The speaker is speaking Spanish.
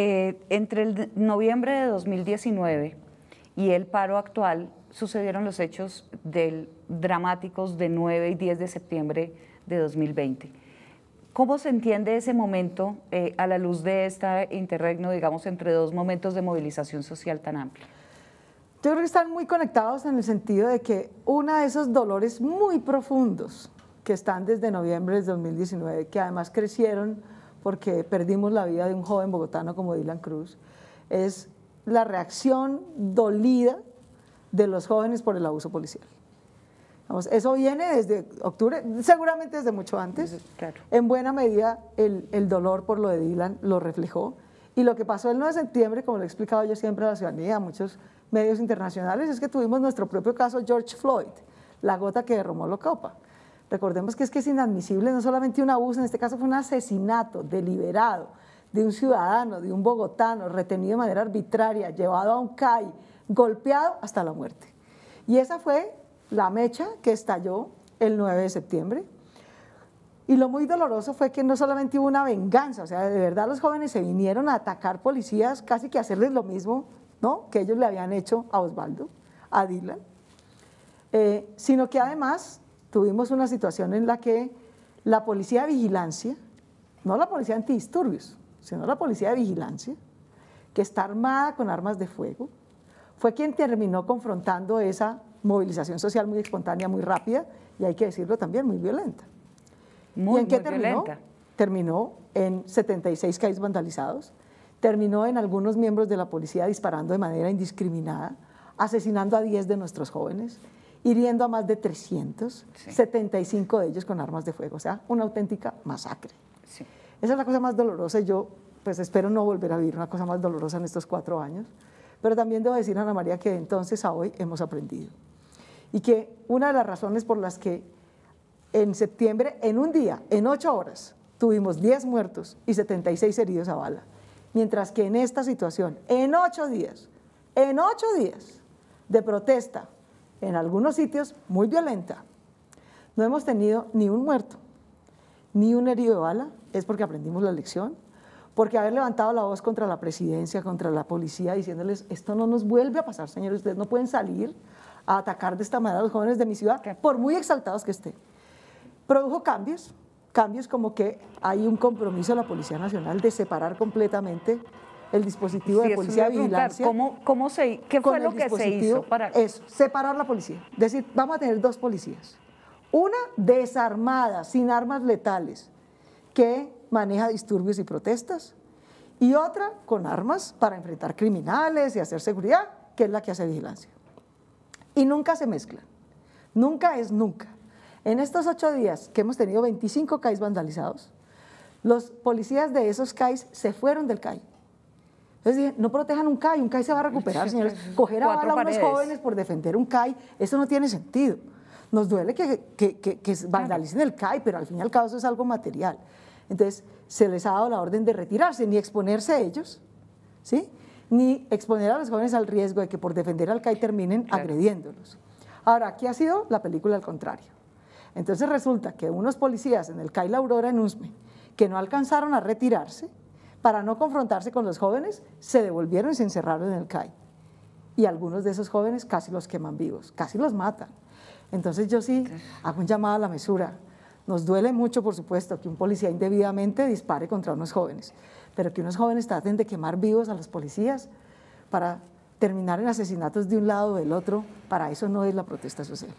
Eh, entre el noviembre de 2019 y el paro actual sucedieron los hechos dramáticos de 9 y 10 de septiembre de 2020. ¿Cómo se entiende ese momento eh, a la luz de este interregno, digamos, entre dos momentos de movilización social tan amplia? Yo creo que están muy conectados en el sentido de que uno de esos dolores muy profundos que están desde noviembre de 2019, que además crecieron porque perdimos la vida de un joven bogotano como Dylan Cruz, es la reacción dolida de los jóvenes por el abuso policial. eso viene desde octubre, seguramente desde mucho antes. En buena medida el, dolor por lo de Dylan lo reflejó. Y lo que pasó el 9 de septiembre, como lo he explicado yo siempre a la ciudadanía, a muchos medios internacionales, es que tuvimos nuestro propio caso George Floyd, la gota que derramó la copa. Recordemos que es que es inadmisible no solamente un abuso, en este caso fue un asesinato deliberado de un ciudadano, de un bogotano, retenido de manera arbitraria, llevado a un CAI, golpeado hasta la muerte. Y esa fue la mecha que estalló el 9 de septiembre. Y lo muy doloroso fue que no solamente hubo una venganza, o sea, de verdad los jóvenes se vinieron a atacar policías, casi que hacerles lo mismo ¿no? que ellos le habían hecho a Osvaldo, a Dylan, eh, sino que además tuvimos una situación en la que la policía de vigilancia, no la policía de antidisturbios, sino la policía de vigilancia, que está armada con armas de fuego, fue quien terminó confrontando esa movilización social muy espontánea, muy rápida y hay que decirlo también muy violenta. ¿Y en qué terminó? Terminó en 76 caídos vandalizados, terminó en algunos miembros de la policía disparando de manera indiscriminada, asesinando a 10 de nuestros jóvenes, hiriendo a más de 300, 75 de ellos con armas de fuego, o sea, una auténtica masacre. Esa es la cosa más dolorosa y yo pues espero no volver a vivir una cosa más dolorosa en estos cuatro años, pero también debo decir, Ana María, que de entonces a hoy hemos aprendido y que una de las razones por las que en septiembre, en un día, en ocho horas, tuvimos 10 muertos y 76 heridos a bala, mientras que en esta situación, en ocho días, en ocho días de protesta, en algunos sitios muy violenta. No hemos tenido ni un muerto, ni un herido de bala, es porque aprendimos la lección, porque haber levantado la voz contra la presidencia, contra la policía, diciéndoles, esto no nos vuelve a pasar, señores, ustedes no pueden salir a atacar de esta manera a los jóvenes de mi ciudad, por muy exaltados que estén. Produjo cambios, cambios como que hay un compromiso de la Policía Nacional de separar completamente el dispositivo de policía de vigilancia. ¿Cómo, cómo se, ¿Qué fue lo que se hizo para...? Eso, separar la policía. decir, vamos a tener dos policías. Una desarmada, sin armas letales, que maneja disturbios y protestas. Y otra con armas para enfrentar criminales y hacer seguridad, que es la que hace vigilancia. Y nunca se mezcla, Nunca es nunca. En estos ocho días que hemos tenido 25 CAIs vandalizados, los policías de esos CAIs se fueron del cais entonces dije, no protejan un CAI, un CAI se va a recuperar, señores. Coger a bala a unos jóvenes por defender un CAI, eso no tiene sentido. Nos duele que, que, vandalicen el CAI, pero al fin y al cabo eso es algo material. Entonces, se les ha dado la orden de retirarse, ni exponerse a ellos, ¿sí? ni exponer a los jóvenes al riesgo de que por defender al CAI terminen agrediéndolos. Ahora, aquí ha sido la película al contrario. Entonces resulta que unos policías en el CAI La Aurora en Usme, que no alcanzaron a retirarse, para no confrontarse con los jóvenes, se devolvieron y se encerraron en el CAI. Y algunos de esos jóvenes casi los queman vivos, casi los matan. Entonces yo sí hago un llamado a la mesura. Nos duele mucho, por supuesto, que un policía indebidamente dispare contra unos jóvenes, pero que unos jóvenes traten de quemar vivos a los policías para terminar en asesinatos de un lado o del otro, para eso no es la protesta social.